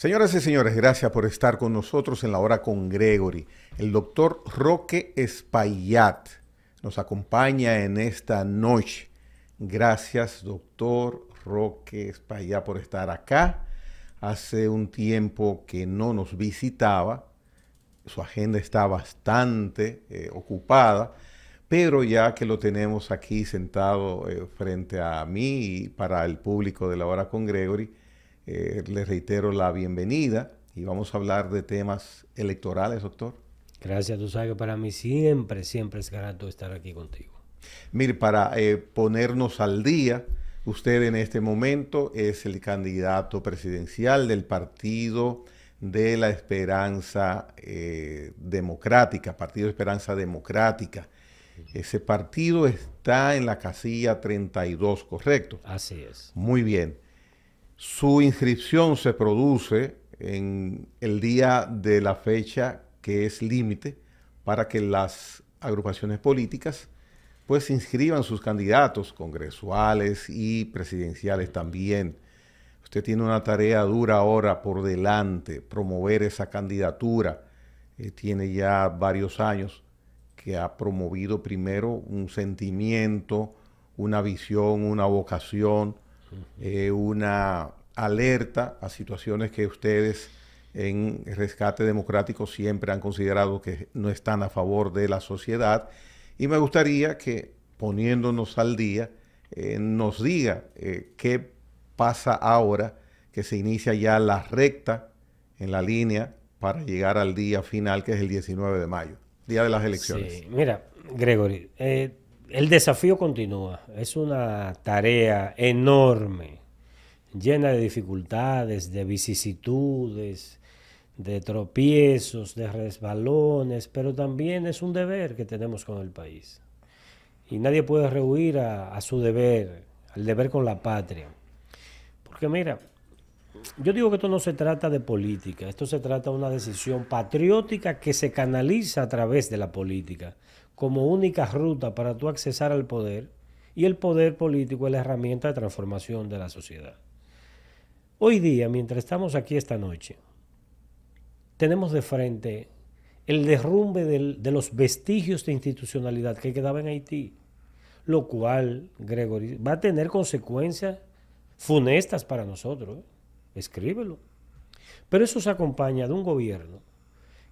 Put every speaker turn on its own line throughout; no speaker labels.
Señoras y señores, gracias por estar con nosotros en la hora con
Gregory. El doctor Roque Espaillat nos acompaña en esta noche. Gracias, doctor Roque Espaillat, por estar acá. Hace un tiempo que no nos visitaba. Su agenda está bastante eh, ocupada, pero ya que lo tenemos aquí sentado eh, frente a mí y para el público de la hora con Gregory, eh, les reitero la bienvenida y vamos a hablar de temas electorales, doctor.
Gracias, tú sabes que para mí siempre, siempre es grato estar aquí contigo.
Mire, para eh, ponernos al día, usted en este momento es el candidato presidencial del Partido de la Esperanza eh, Democrática, Partido de Esperanza Democrática. Ese partido está en la casilla 32, ¿correcto? Así es. Muy bien. Su inscripción se produce en el día de la fecha que es límite para que las agrupaciones políticas pues inscriban sus candidatos congresuales y presidenciales también. Usted tiene una tarea dura ahora por delante, promover esa candidatura. Eh, tiene ya varios años que ha promovido primero un sentimiento, una visión, una vocación, eh, una alerta a situaciones que ustedes en Rescate Democrático siempre han considerado que no están a favor de la sociedad. Y me gustaría que, poniéndonos al día, eh, nos diga eh, qué pasa ahora que se inicia ya la recta en la línea para llegar al día final, que es el 19 de mayo, día de las elecciones. Mira, Gregory,
el desafío continúa. Es una tarea enorme, llena de dificultades, de vicisitudes, de tropiezos, de resbalones, pero también es un deber que tenemos con el país. Y nadie puede rehuir a, su deber, al deber con la patria. Porque mira, yo digo que esto no se trata de política, esto se trata de una decisión patriótica que se canaliza a través de la política como única ruta para tú accesar al poder y el poder político es la herramienta de transformación de la sociedad. Hoy día, mientras estamos aquí esta noche, tenemos de frente el derrumbe de los vestigios de institucionalidad que quedaban en Haití, lo cual, Gregory, va a tener consecuencias funestas para nosotros. ¿eh? Escríbelo. Pero eso se acompaña de un gobierno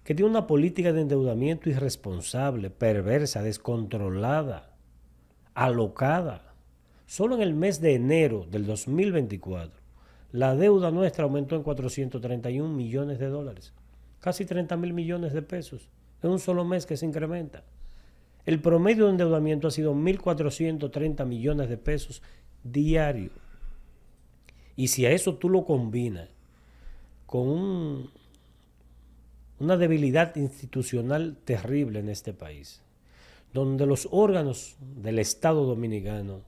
que tiene una política de endeudamiento irresponsable, perversa, descontrolada, alocada. Solo en el mes de enero del 2024, la deuda nuestra aumentó en 431 millones de dólares, casi 30 mil millones de pesos, en un solo mes que se incrementa. El promedio de endeudamiento ha sido 1.430 millones de pesos diario. Y si a eso tú lo combinas con un una debilidad institucional terrible en este país, donde los órganos del Estado dominicano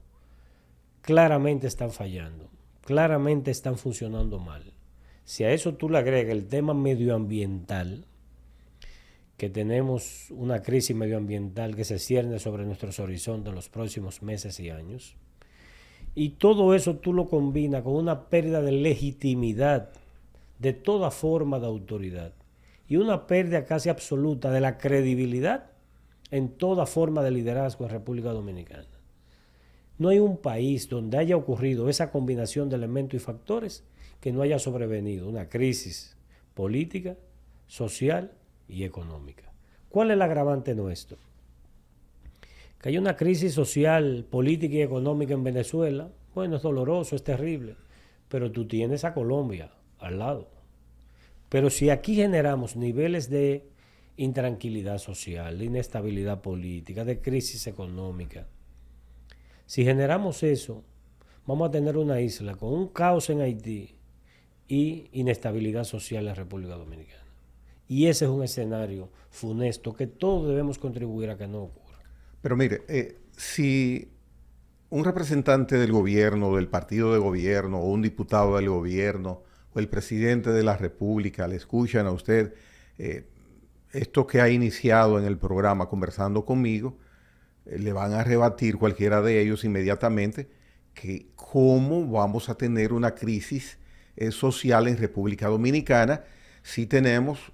claramente están fallando, claramente están funcionando mal. Si a eso tú le agregas el tema medioambiental, que tenemos una crisis medioambiental que se cierne sobre nuestros horizontes en los próximos meses y años, y todo eso tú lo combinas con una pérdida de legitimidad de toda forma de autoridad, y una pérdida casi absoluta de la credibilidad en toda forma de liderazgo en República Dominicana. No hay un país donde haya ocurrido esa combinación de elementos y factores que no haya sobrevenido una crisis política, social y económica. ¿Cuál es el agravante nuestro? Que hay una crisis social, política y económica en Venezuela. Bueno, es doloroso, es terrible, pero tú tienes a Colombia al lado pero si aquí generamos niveles de intranquilidad social, de inestabilidad política, de crisis económica, si generamos eso, vamos a tener una isla con un caos en Haití y inestabilidad social en la República Dominicana. Y ese es un escenario funesto que todos debemos contribuir a que no ocurra. Pero mire, eh, si
un representante del gobierno, del partido de gobierno o un diputado del gobierno o el presidente de la República le escuchan a usted eh, esto que ha iniciado en el programa conversando conmigo, eh, le van a rebatir cualquiera de ellos inmediatamente que cómo vamos a tener una crisis eh, social en República Dominicana si tenemos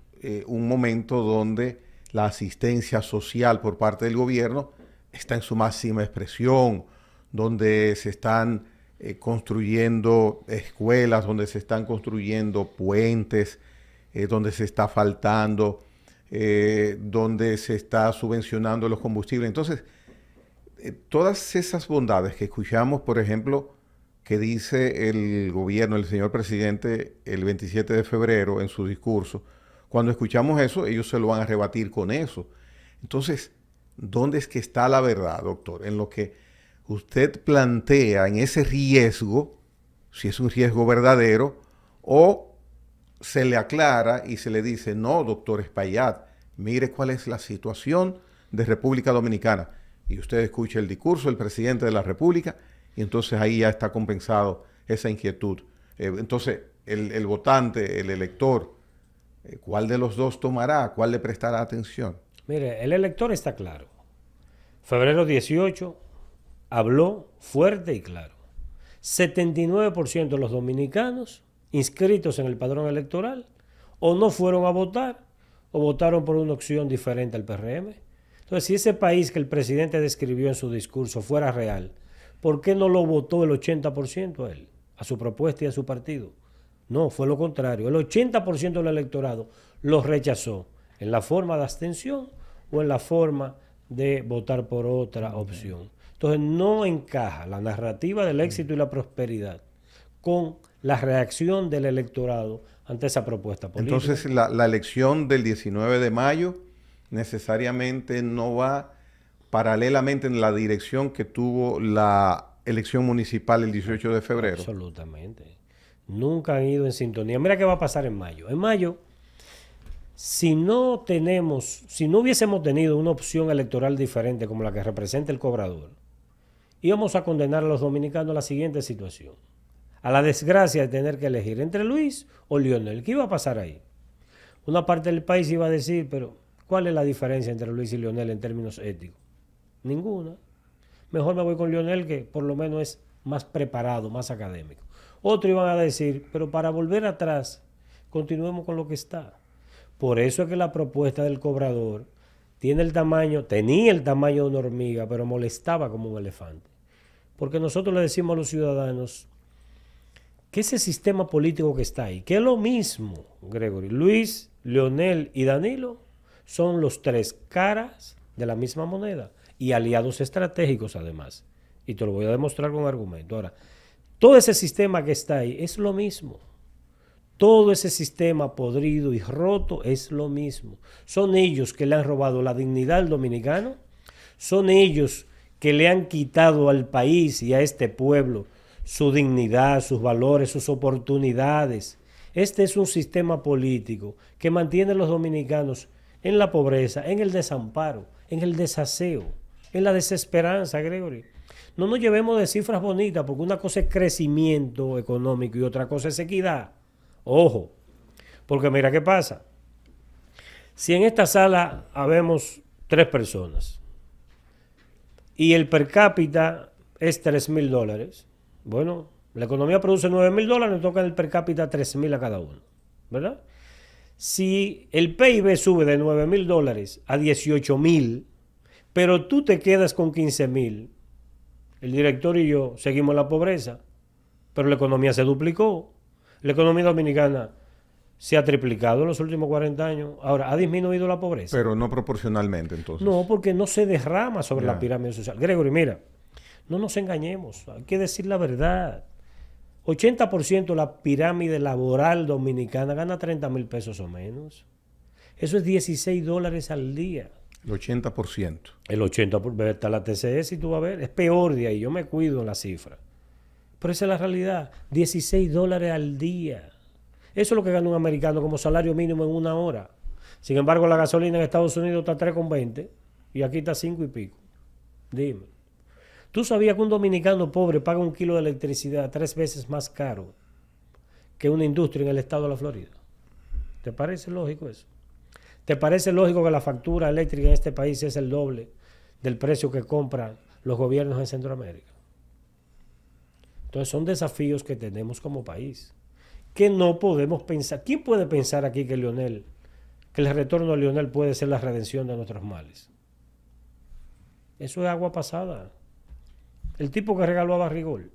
un momento donde la asistencia social por parte del gobierno está en su máxima expresión, donde se están eh, construyendo escuelas, donde se están construyendo puentes, eh, donde se está faltando, eh, donde se está subvencionando los combustibles. Entonces, todas esas bondades que escuchamos, por ejemplo, que dice el gobierno, el señor presidente, el 27 de febrero en su discurso, cuando escuchamos eso, ellos se lo van a rebatir con eso. Entonces, ¿dónde es que está la verdad, doctor? En lo que usted plantea en ese riesgo, si es un riesgo verdadero, o se le aclara y se le dice, no, doctor Espaillat, mire cuál es la situación de República Dominicana. Y usted escucha el discurso del presidente de la República y entonces ahí ya está compensado esa inquietud. Eh, entonces, el, votante, el elector, eh, ¿cuál de los dos tomará? ¿Cuál le prestará
atención? Mire, el elector está claro. Febrero 18, habló fuerte y claro. 79% de los dominicanos inscritos en el padrón electoral o no fueron a votar o votaron por una opción diferente al PRM. Entonces, si ese país que el presidente describió en su discurso fuera real, ¿por qué no lo votó el 80% a él, a su propuesta y a su partido? No, fue lo contrario. El 80% del electorado los rechazó en la forma de abstención o en la forma de votar por otra opción. Entonces no encaja la narrativa del éxito y la prosperidad con la reacción del electorado ante esa propuesta política.
Entonces la, elección del 19 de mayo necesariamente no va paralelamente en la dirección que tuvo
la elección municipal el 18 de febrero. Absolutamente. Nunca han ido en sintonía. Mira qué va a pasar en mayo. En mayo, si no tenemos, si no hubiésemos tenido una opción electoral diferente como la que representa el cobrador, íbamos a condenar a los dominicanos a la siguiente situación. A la desgracia de tener que elegir entre Luis o Lionel. ¿Qué iba a pasar ahí? Una parte del país iba a decir, pero ¿cuál es la diferencia entre Luis y Lionel en términos éticos? Ninguna. Mejor me voy con Lionel que por lo menos es más preparado, más académico. Otro iban a decir, pero para volver atrás, continuemos con lo que está. Por eso es que la propuesta del cobrador tiene el tamaño, tenía el tamaño de una hormiga, pero molestaba como un elefante. Porque nosotros le decimos a los ciudadanos que ese sistema político que está ahí, que es lo mismo, Gregory, Luis, Leonel y Danilo, son los tres caras de la misma moneda y aliados estratégicos además. Y te lo voy a demostrar con argumento. Ahora, todo ese sistema que está ahí es lo mismo. Todo ese sistema podrido y roto es lo mismo. Son ellos que le han robado la dignidad al dominicano. Son ellos que le han quitado al país y a este pueblo su dignidad, sus valores, sus oportunidades. Este es un sistema político que mantiene a los dominicanos en la pobreza, en el desamparo, en el desaseo, en la desesperanza, Gregory. No nos llevemos de cifras bonitas, porque una cosa es crecimiento económico y otra cosa es equidad. Ojo, porque mira qué pasa. Si en esta sala habemos tres personas y el per cápita es 3 mil dólares, bueno, la economía produce 9 mil dólares, toca el per cápita 3 mil a cada uno, ¿verdad? Si el PIB sube de 9 mil dólares a 18 mil, pero tú te quedas con 15 mil, el director y yo seguimos la pobreza, pero la economía se duplicó. La economía dominicana se ha triplicado en los últimos 40 años. Ahora, ha disminuido la pobreza. Pero no proporcionalmente, entonces. No, porque no se derrama sobre la pirámide social. Gregory, mira, no nos engañemos, hay que decir la verdad. 80% de la pirámide laboral dominicana gana 30 mil pesos o menos. Eso es 16 dólares al día. El 80%. El 80%. Está la TCS y tú vas a ver, es peor de ahí. Yo me cuido en la cifra. Pero esa es la realidad. 16 dólares al día. Eso es lo que gana un americano como salario mínimo en una hora. Sin embargo, la gasolina en Estados Unidos está 3,20 y aquí está 5 y pico. Dime. ¿Tú sabías que un dominicano pobre paga un kilo de electricidad tres veces más caro que una industria en el estado de la Florida? ¿Te parece lógico eso? ¿Te parece lógico que la factura eléctrica en este país es el doble del precio que compran los gobiernos en Centroamérica? Entonces son desafíos que tenemos como país, que no podemos pensar. ¿Quién puede pensar aquí que Lionel, que el retorno a Lionel puede ser la redención de nuestros males? Eso es agua pasada. El tipo que regaló a Barrigol,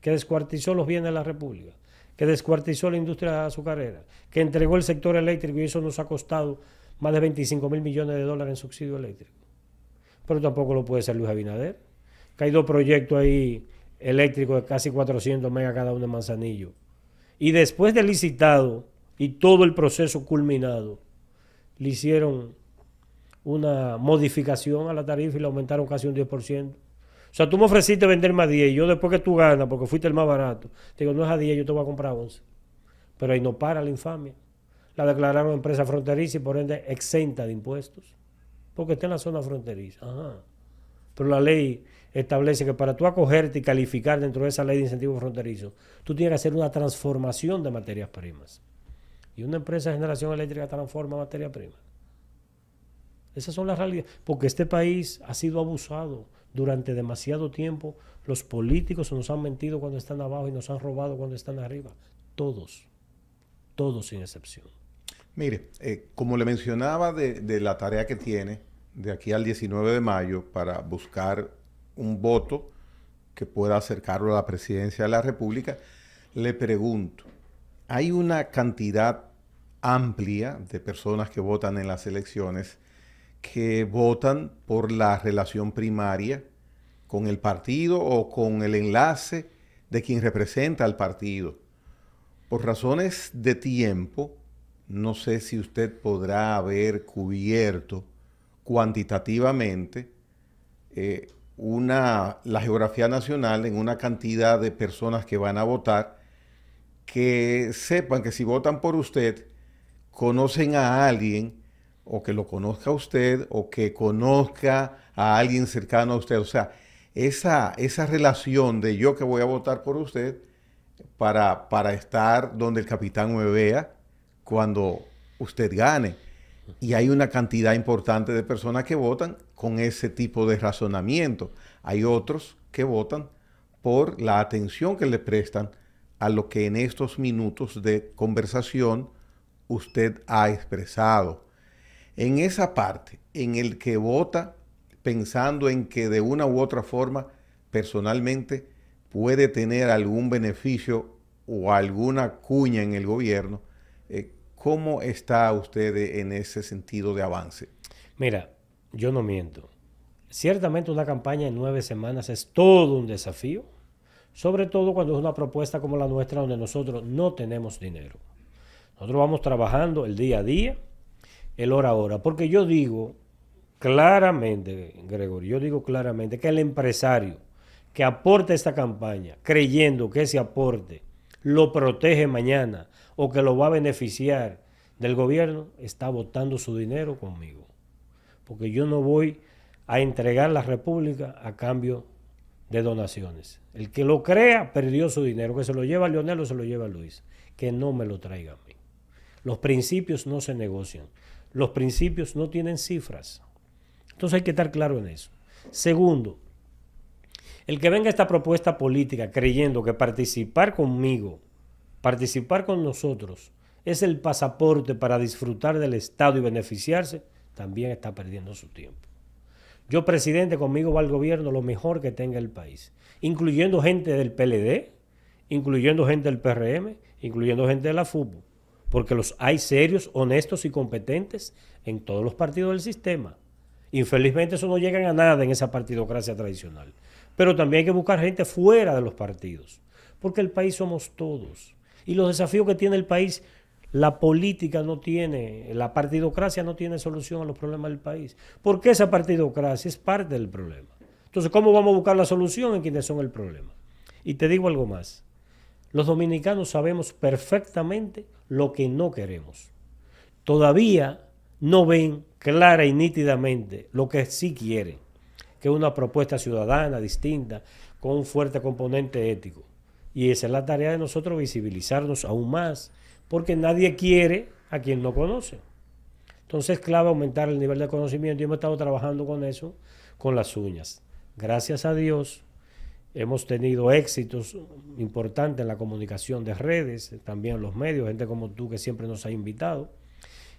que descuartizó los bienes de la República, que descuartizó la industria azucarera, que entregó el sector eléctrico y eso nos ha costado más de 25 mil millones de dólares en subsidio eléctrico. Pero tampoco lo puede ser Luis Abinader, que hay dos proyectos ahí eléctrico de casi 400 megas cada uno de Manzanillo. Y después de licitado y todo el proceso culminado, le hicieron una modificación a la tarifa y la aumentaron casi un 10%. O sea, tú me ofreciste vender más 10, yo después que tú ganas, porque fuiste el más barato, te digo, no es a 10, yo te voy a comprar 11. Pero ahí no para la infamia. La declararon empresa fronteriza y por ende exenta de impuestos, porque está en la zona fronteriza. Ajá. Pero la ley establece que para tú acogerte y calificar dentro de esa ley de incentivos fronterizos, tú tienes que hacer una transformación de materias primas. Y una empresa de generación eléctrica transforma materia prima. Esas son las realidades. Porque este país ha sido abusado durante demasiado tiempo. Los políticos nos han mentido cuando están abajo y nos han robado cuando están arriba. Todos. Todos sin excepción.
Mire, eh, como le mencionaba de, de la tarea que tiene de aquí al 19 de mayo para buscar un voto que pueda acercarlo a la presidencia de la República, le pregunto, hay una cantidad amplia de personas que votan en las elecciones que votan por la relación primaria con el partido o con el enlace de quien representa al partido. Por razones de tiempo, no sé si usted podrá haber cubierto cuantitativamente eh, una, la geografía nacional en una cantidad de personas que van a votar que sepan que si votan por usted, conocen a alguien o que lo conozca usted o que conozca a alguien cercano a usted. O sea, esa, esa relación de yo que voy a votar por usted para, para estar donde el capitán me vea cuando usted gane. Y hay una cantidad importante de personas que votan con ese tipo de razonamiento. Hay otros que votan por la atención que le prestan a lo que en estos minutos de conversación usted ha expresado. En esa parte, en el que vota pensando en que de una u otra forma personalmente puede tener algún beneficio o alguna cuña en el gobierno, eh, ¿Cómo está usted en ese sentido de
avance? Mira, yo no miento. Ciertamente una campaña en nueve semanas es todo un desafío, sobre todo cuando es una propuesta como la nuestra donde nosotros no tenemos dinero. Nosotros vamos trabajando el día a día, el hora a hora, porque yo digo claramente, Gregorio, yo digo claramente que el empresario que aporte esta campaña, creyendo que ese aporte lo protege mañana o que lo va a beneficiar del gobierno está votando su dinero conmigo. Porque yo no voy a entregar la República a cambio de donaciones. El que lo crea perdió su dinero, que se lo lleva a Leonel o se lo lleva a Luis, que no me lo traiga a mí. Los principios no se negocian, los principios no tienen cifras. Entonces hay que estar claro en eso. Segundo, el que venga esta propuesta política creyendo que participar conmigo Participar con nosotros es el pasaporte para disfrutar del Estado y beneficiarse, también está perdiendo su tiempo. Yo, presidente, conmigo va el gobierno lo mejor que tenga el país, incluyendo gente del PLD, incluyendo gente del PRM, incluyendo gente de la FUPO. porque los hay serios, honestos y competentes en todos los partidos del sistema. Infelizmente eso no llega a nada en esa partidocracia tradicional. Pero también hay que buscar gente fuera de los partidos, porque el país somos todos y los desafíos que tiene el país. La política no tiene, la partidocracia no tiene solución a los problemas del país. Porque esa partidocracia es parte del problema. Entonces, ¿cómo vamos a buscar la solución en quienes son el problema? Y te digo algo más. Los dominicanos sabemos perfectamente lo que no queremos. Todavía no ven clara y nítidamente lo que sí quieren, que es una propuesta ciudadana distinta, con un fuerte componente ético. Y esa es la tarea de nosotros, visibilizarnos aún más, porque nadie quiere a quien no conoce. Entonces, clave aumentar el nivel de conocimiento. Yo hemos estado trabajando con eso, con las uñas. Gracias a Dios, hemos tenido éxitos importantes en la comunicación de redes, también los medios, gente como tú que siempre nos ha invitado.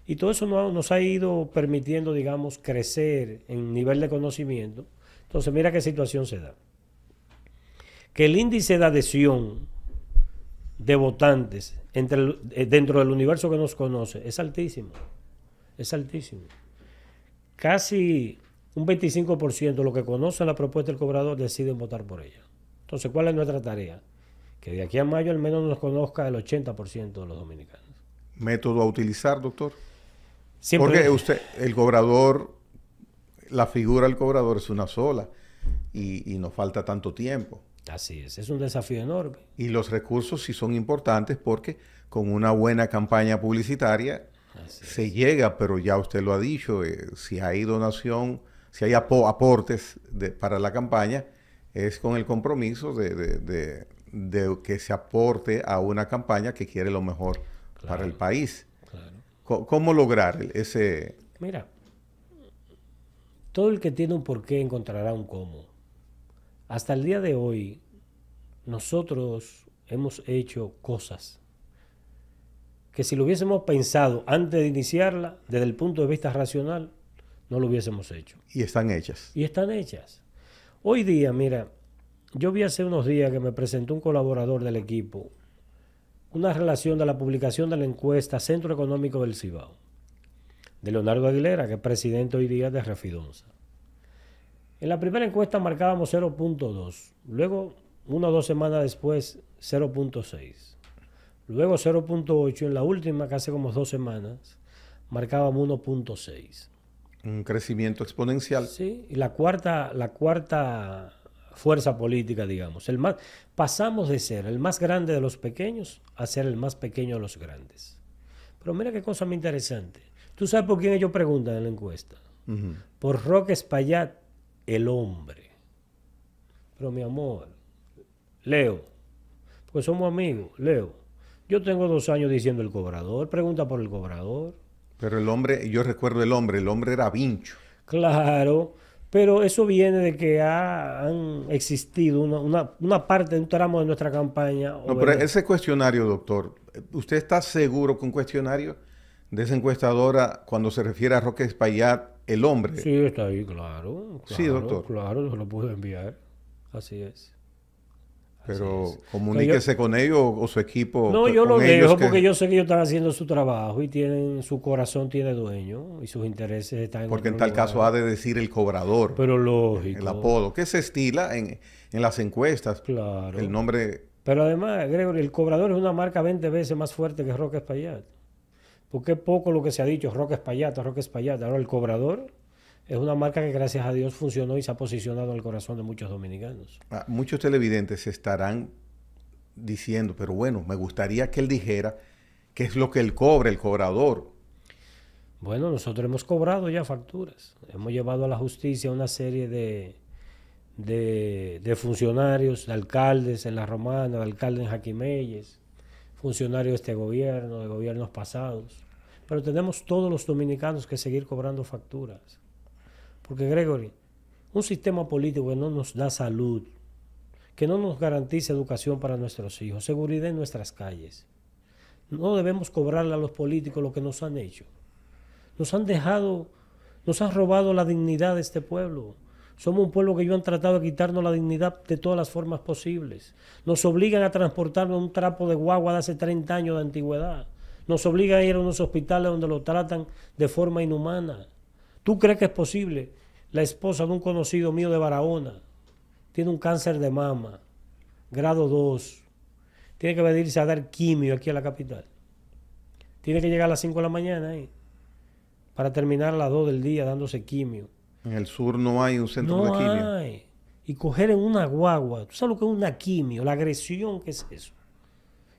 Y todo eso nos ha ido permitiendo, digamos, crecer en nivel de conocimiento. Entonces, mira qué situación se da que el índice de adhesión de votantes entre eh, dentro del universo que nos conoce es altísimo. Es altísimo. Casi un 25% de los que conocen la propuesta del cobrador deciden votar por ella. Entonces, ¿cuál es nuestra tarea? Que de aquí a mayo al menos nos conozca el 80% de los dominicanos.
¿Método a utilizar, doctor?
Porque usted,
el cobrador, la figura del cobrador es una sola y, y nos falta tanto tiempo.
Así es, es un desafío enorme.
Y los recursos sí son importantes porque con una buena campaña publicitaria se llega, pero ya usted lo ha dicho, eh, si hay donación, si hay aportes para la campaña, es con el compromiso de, que se aporte a una campaña que quiere lo mejor para el país. ¿Cómo, ¿Cómo lograr ese...?
Mira, todo el que tiene un porqué encontrará un cómo. Hasta el día de hoy, nosotros hemos hecho cosas que si lo hubiésemos pensado antes de iniciarla, desde el punto de vista racional, no lo hubiésemos hecho. Y están hechas. Y están hechas. Hoy día, mira, yo vi hace unos días que me presentó un colaborador del equipo una relación de la publicación de la encuesta Centro Económico del Cibao, de Leonardo Aguilera, que es presidente hoy día de Refidonza. En la primera encuesta marcábamos 0.2, luego una o dos semanas después 0.6, luego 0.8, en la última, que hace como dos semanas, marcábamos 1.6. Un crecimiento exponencial. Sí, y la cuarta, la cuarta fuerza política, digamos. El más, pasamos de ser el más grande de los pequeños a ser el más pequeño de los grandes. Pero mira qué cosa muy interesante. ¿Tú sabes por quién ellos preguntan en la encuesta? Por Roque Espaillat el hombre. Pero mi amor, Leo, pues somos amigos, Leo. Yo tengo dos años diciendo el cobrador, pregunta por el cobrador.
Pero el hombre, yo recuerdo el hombre, el hombre
era vincho. Claro, pero eso viene de que ha, han existido una, parte, un tramo de nuestra campaña. No, pero ese
cuestionario, doctor, ¿usted está seguro que un cuestionario de esa encuestadora, cuando se refiere a Roque Espaillat, el hombre. Sí, está ahí, claro. sí, doctor.
Claro, se lo pude enviar. Así es.
Pero comuníquese con ellos o su equipo. No, yo lo dejo porque yo
sé que ellos están haciendo su trabajo y tienen su corazón tiene dueño y sus intereses están. Porque en, tal caso
ha de decir el cobrador. Pero lógico. El apodo que se estila en, en las encuestas.
Claro. El nombre. Pero además, Gregory, el cobrador es una marca 20 veces más fuerte que Roque Espaillat. Porque poco lo que se ha dicho, Roque Espallata, Roque Espallata. Ahora el cobrador es una marca que gracias a Dios funcionó y se ha posicionado en el corazón de muchos dominicanos.
Ah, muchos televidentes estarán diciendo, pero bueno, me gustaría que él dijera qué es lo que él cobra, el cobrador.
Bueno, nosotros hemos cobrado ya facturas. Hemos llevado a la justicia una serie de, de, funcionarios, de alcaldes en La Romana, de alcaldes en funcionarios de este gobierno, de gobiernos pasados. Pero tenemos todos los dominicanos que seguir cobrando facturas. Porque, Gregory, un sistema político que no nos da salud, que no nos garantiza educación para nuestros hijos, seguridad en nuestras calles. No debemos cobrarle a los políticos lo que nos han hecho. Nos han dejado, nos han robado la dignidad de este pueblo. Somos un pueblo que ellos han tratado de quitarnos la dignidad de todas las formas posibles. Nos obligan a transportarnos un trapo de guagua de hace 30 años de antigüedad. Nos obligan a ir a unos hospitales donde lo tratan de forma inhumana. ¿Tú crees que es posible? La esposa de un conocido mío de Barahona tiene un cáncer de mama, grado 2. Tiene que venirse a dar quimio aquí a la capital. Tiene que llegar a las 5 de la mañana para terminar a las 2 del día dándose quimio.
En el sur no hay un centro de quimio.
Hay. Y coger en una guagua, tú sabes lo que es una quimio, la agresión ¿qué es eso.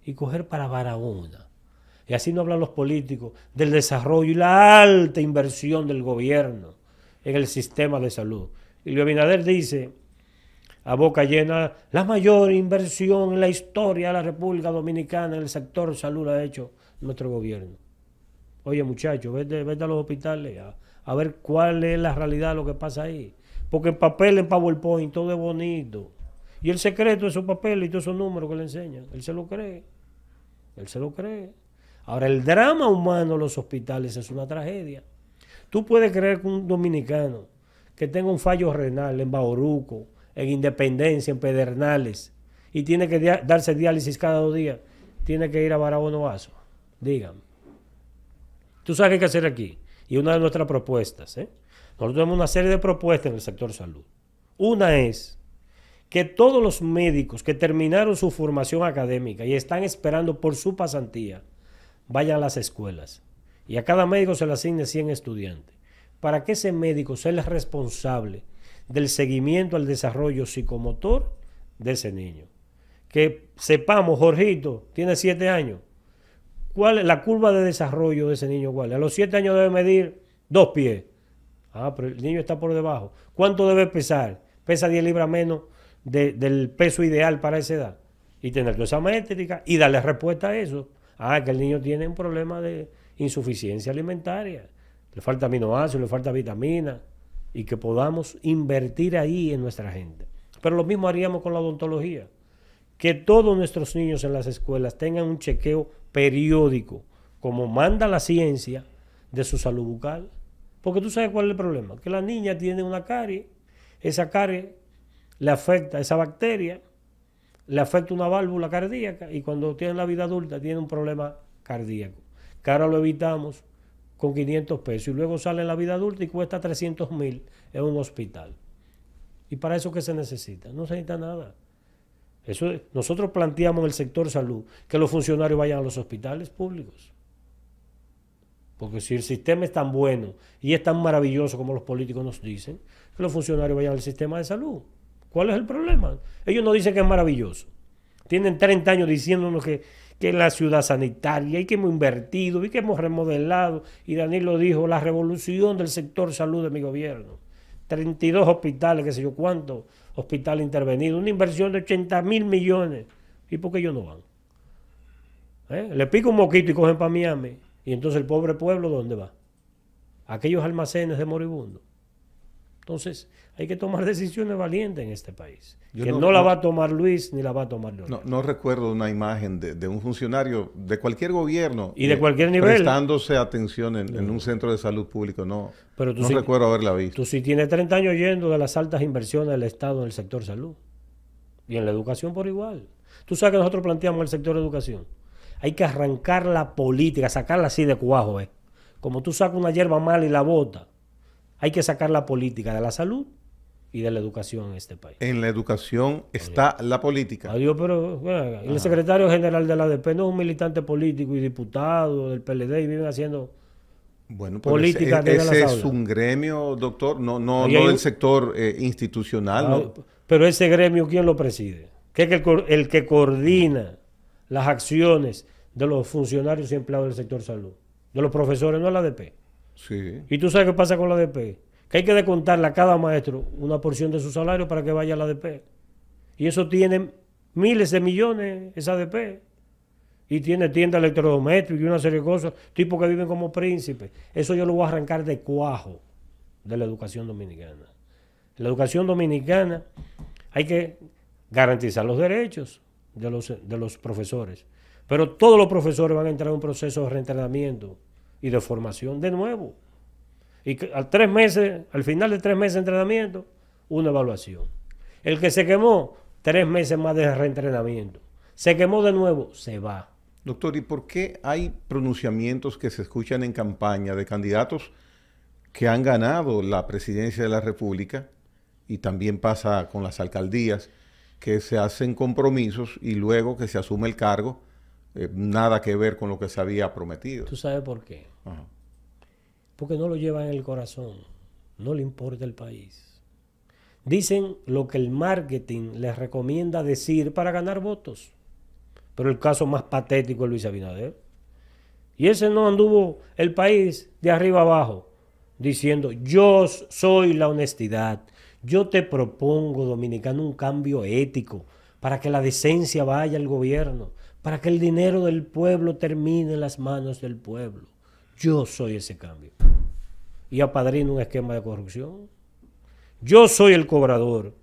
Y coger para Barahona. Y así no hablan los políticos del desarrollo y la alta inversión del gobierno en el sistema de salud. Y Luis Abinader dice, a boca llena, la mayor inversión en la historia de la República Dominicana en el sector salud ha hecho nuestro gobierno. Oye, muchachos, vete, vete a los hospitales ya a ver cuál es la realidad de lo que pasa ahí. Porque en papel, en PowerPoint, todo es bonito. Y el secreto de su papel y todos esos números que le enseñan, él se lo cree. Él se lo cree. Ahora, el drama humano en los hospitales es una tragedia. Tú puedes creer que un dominicano que tenga un fallo renal en Bauruco, en Independencia, en Pedernales, y tiene que darse diálisis cada dos días, tiene que ir a barabono Vaso. Dígame. ¿Tú sabes qué que hacer aquí? y una de nuestras propuestas. ¿eh? Nosotros tenemos una serie de propuestas en el sector salud. Una es que todos los médicos que terminaron su formación académica y están esperando por su pasantía, vayan a las escuelas y a cada médico se le asigne 100 estudiantes, para que ese médico sea el responsable del seguimiento al desarrollo psicomotor de ese niño. Que sepamos, Jorgito tiene 7 años, ¿Cuál es la curva de desarrollo de ese niño? ¿Cuál? A los 7 años debe medir dos pies. Ah, pero el niño está por debajo. ¿Cuánto debe pesar? Pesa 10 libras menos del peso ideal para esa edad. Y tener toda esa métrica y darle respuesta a eso. Ah, que el niño tiene un problema de insuficiencia alimentaria. Le falta aminoácidos, le falta vitamina. Y que podamos invertir ahí en nuestra gente. Pero lo mismo haríamos con la odontología. Que todos nuestros niños en las escuelas tengan un chequeo periódico, como manda la ciencia, de su salud bucal. Porque tú sabes cuál es el problema, que la niña tiene una carie, esa carie le afecta, a esa bacteria le afecta una válvula cardíaca y cuando tiene la vida adulta tiene un problema cardíaco. Que ahora lo evitamos con 500 pesos y luego sale en la vida adulta y cuesta 300 mil en un hospital. Y para eso que se necesita, no se necesita nada nosotros planteamos en el sector salud que los funcionarios vayan a los hospitales públicos. Porque si el sistema es tan bueno y es tan maravilloso como los políticos nos dicen, que los funcionarios vayan al sistema de salud. ¿Cuál es el problema? Ellos no dicen que es maravilloso. Tienen 30 años diciéndonos que, que la ciudad sanitaria y que hemos invertido y que hemos remodelado. Y lo dijo, la revolución del sector salud de mi gobierno. 32 hospitales, qué sé yo cuántos hospital intervenido, una inversión de 80 mil millones. ¿Y por qué ellos no van? ¿Eh? Le pico un moquito y cogen para Miami. Y entonces el pobre pueblo, ¿dónde va? Aquellos almacenes de moribundo. Entonces, hay que tomar decisiones valientes en este país. que no, la va a tomar Luis ni la va a tomar
No, recuerdo una imagen de, un funcionario de cualquier
gobierno. Y de cualquier nivel.
Prestándose atención en, un centro de salud público. No, Pero tú no recuerdo haberla visto.
Tú sí tienes 30 años yendo de las altas inversiones del Estado en el sector salud. Y en la educación por igual. Tú sabes que nosotros planteamos el sector de educación. Hay que arrancar la política, sacarla así de cuajo, eh. Como tú sacas una hierba mala y la bota hay que sacar la política de la salud
y de la educación en este país. En la educación está la política. Adiós, ah, pero el
secretario general de la ADP no es un militante político y diputado del PLD y viene haciendo
bueno, e-, de política ese, ese es un gremio, doctor, no, no, no del sector eh, institucional.
Ah, pero ese gremio, ¿quién lo preside? Que es el, que coordina las acciones de los funcionarios y empleados del sector salud, de los profesores, no la ADP. ¿Y tú sabes qué pasa con la ADP? Que hay que descontarle a cada maestro una porción de su salario para que vaya a la ADP. Y eso tiene miles de millones, esa ADP. Y tiene tienda electrodomésticos y una serie de cosas, tipos que viven como príncipes. Eso yo lo voy a arrancar de cuajo de la educación dominicana. la educación dominicana hay que garantizar los derechos de los, de los profesores. Pero todos los profesores van a entrar en un proceso de reentrenamiento y de formación de nuevo. Y tres meses, al final de tres meses de entrenamiento, una evaluación. El que se quemó, tres meses más de reentrenamiento. Se quemó de nuevo, se va. Doctor, ¿y por
qué hay pronunciamientos que se escuchan en campaña de candidatos que han ganado la presidencia de la República y también pasa con las alcaldías, que se hacen compromisos y luego que se asume el cargo, eh, nada que ver con
lo que se había prometido? ¿Tú sabes por qué? Porque no lo llevan en el corazón, no le importa el país. Dicen lo que el marketing les recomienda decir para ganar votos. Pero el caso más patético es Luis Abinader. Y ese no anduvo el país de arriba abajo diciendo, yo soy la honestidad, yo te propongo, dominicano, un cambio ético para que la decencia vaya al gobierno, para que el dinero del pueblo termine en las manos del pueblo. Yo soy ese cambio. Y apadrino un esquema de corrupción. Yo soy el cobrador.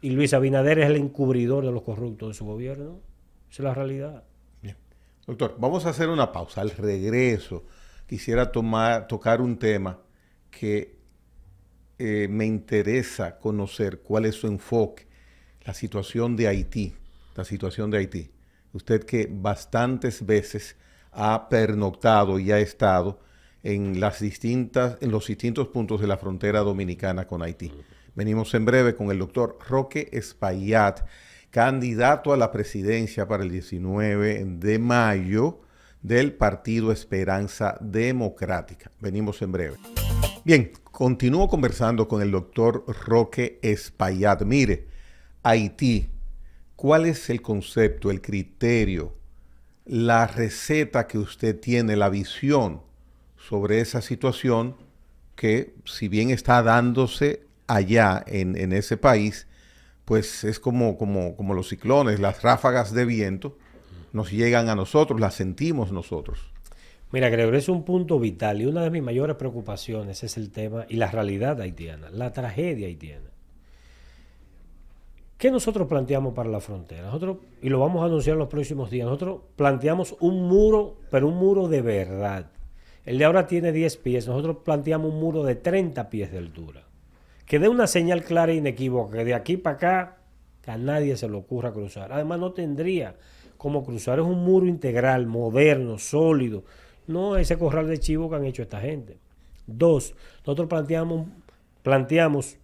Y Luis Abinader es el encubridor de los corruptos de su gobierno. Esa es la realidad. Bien. Doctor, vamos a hacer
una pausa. Al regreso, quisiera tocar un tema que eh, me interesa conocer cuál es su enfoque. La situación de Haití. La situación de Haití. Usted que bastantes veces ha pernoctado y ha estado en, las distintas, en los distintos puntos de la frontera dominicana con Haití. Venimos en breve con el doctor Roque Espaillat, candidato a la presidencia para el 19 de mayo del Partido Esperanza Democrática. Venimos en breve. Bien, continúo conversando con el doctor Roque Espaillat. Mire, Haití, ¿cuál es el concepto, el criterio? la receta que usted tiene, la visión sobre esa situación que si bien está dándose allá en, ese país, pues es como, como, como los ciclones, las ráfagas de viento nos llegan a nosotros, las sentimos
nosotros. Mira, Gregor, es un punto vital y una de mis mayores preocupaciones es el tema y la realidad haitiana, la tragedia haitiana. ¿Qué nosotros planteamos para la frontera? Nosotros, y lo vamos a anunciar en los próximos días, nosotros planteamos un muro, pero un muro de verdad. El de ahora tiene 10 pies, nosotros planteamos un muro de 30 pies de altura, que dé una señal clara e inequívoca, que de aquí para acá a nadie se le ocurra cruzar. Además no tendría cómo cruzar, es un muro integral, moderno, sólido, no ese corral de chivo que han hecho esta gente. Dos, nosotros planteamos, planteamos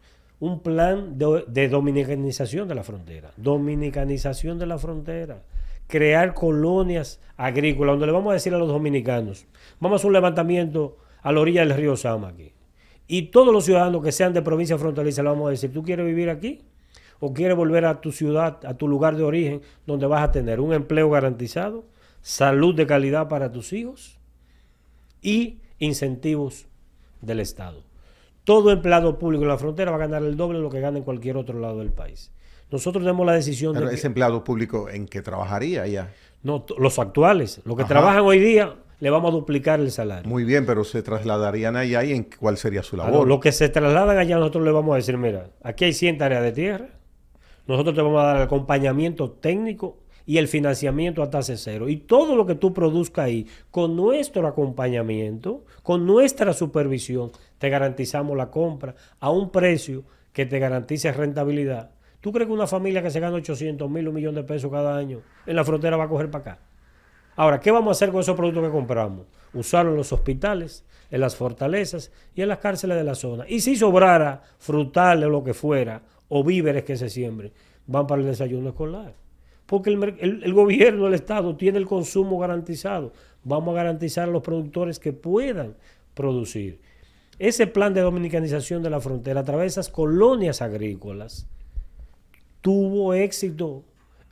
un plan de, dominicanización de la frontera. Dominicanización de la frontera. Crear colonias agrícolas, donde le vamos a decir a los dominicanos, vamos a hacer un levantamiento a la orilla del río Sama aquí. Y todos los ciudadanos que sean de provincia fronteriza le vamos a decir, ¿tú quieres vivir aquí? ¿O quieres volver a tu ciudad, a tu lugar de origen, donde vas a tener un empleo garantizado, salud de calidad para tus hijos y incentivos del Estado? todo empleado público en la frontera va a ganar el doble de lo que gana en cualquier otro lado del país. Nosotros tenemos la decisión Pero de... ese
empleado público en qué trabajaría ya?
No, los actuales, los que trabajan hoy
día, le vamos a duplicar el salario. Muy bien, pero se trasladarían allá y en cuál sería su ah, labor. lo
que se trasladan allá nosotros le vamos a decir, mira, aquí hay 100 áreas de tierra, nosotros te vamos a dar el acompañamiento técnico y el financiamiento a tasa cero. Y todo lo que tú produzcas ahí, con nuestro acompañamiento, con nuestra supervisión, te garantizamos la compra a un precio que te garantice rentabilidad. ¿Tú crees que una familia que se gana 800 mil, un millón de pesos cada año en la frontera va a coger para acá? Ahora, ¿qué vamos a hacer con esos productos que compramos? Usarlos en los hospitales, en las fortalezas y en las cárceles de la zona. Y si sobrara frutales o lo que fuera, o víveres que se siembren, van para el desayuno escolar. Porque el gobierno, el Estado, tiene el consumo garantizado. Vamos a garantizar a los productores que puedan producir ese plan de dominicanización de la frontera a través de esas colonias agrícolas tuvo éxito